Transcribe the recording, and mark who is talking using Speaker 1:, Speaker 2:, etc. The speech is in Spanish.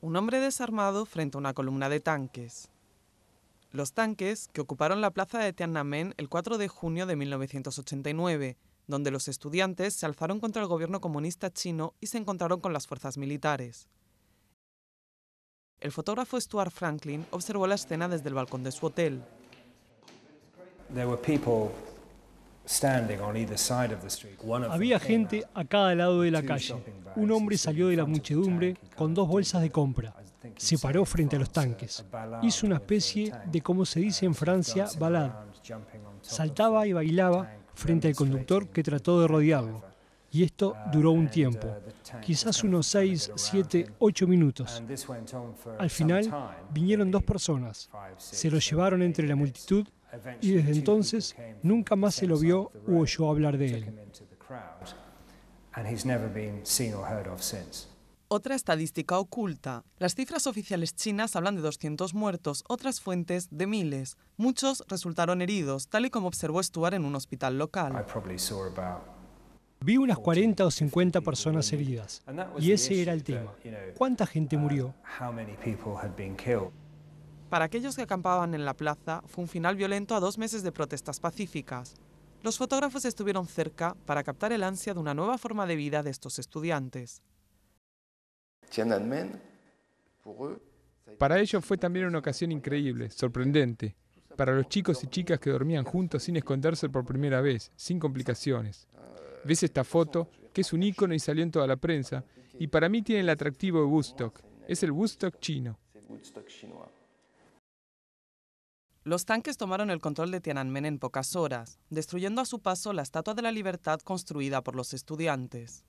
Speaker 1: Un hombre desarmado frente a una columna de tanques. Los tanques que ocuparon la plaza de Tiananmen el 4 de junio de 1989, donde los estudiantes se alzaron contra el gobierno comunista chino y se encontraron con las fuerzas militares. El fotógrafo Stuart Franklin observó la escena desde el balcón de su hotel. Había gente a cada lado de la calle.
Speaker 2: Un hombre salió de la muchedumbre con dos bolsas de compra. Se paró frente a los tanques. Hizo una especie de, como se dice en Francia, balad. Saltaba y bailaba frente al conductor que trató de rodearlo. Y esto uh, duró un uh, tiempo, quizás unos 6, 7, 8 minutos. Al final vinieron dos personas, se lo llevaron entre la multitud y desde entonces nunca más se lo vio u oyó hablar de él.
Speaker 1: Otra estadística oculta. Las cifras oficiales chinas hablan de 200 muertos, otras fuentes de miles. Muchos resultaron heridos, tal y como observó Stuart en un hospital local.
Speaker 2: Vi unas 40 o 50 personas heridas, y ese era el tema. ¿Cuánta gente uh, murió?
Speaker 1: Para aquellos que acampaban en la plaza, fue un final violento a dos meses de protestas pacíficas. Los fotógrafos estuvieron cerca para captar el ansia de una nueva forma de vida de estos estudiantes. Para
Speaker 3: ellos fue también una ocasión increíble, sorprendente, para los chicos y chicas que dormían juntos sin esconderse por primera vez, sin complicaciones. Ves esta foto, que es un icono y salió en toda la prensa, y para mí tiene el atractivo de Woodstock. Es el Woodstock chino.
Speaker 1: Los tanques tomaron el control de Tiananmen en pocas horas, destruyendo a su paso la Estatua de la Libertad construida por los estudiantes.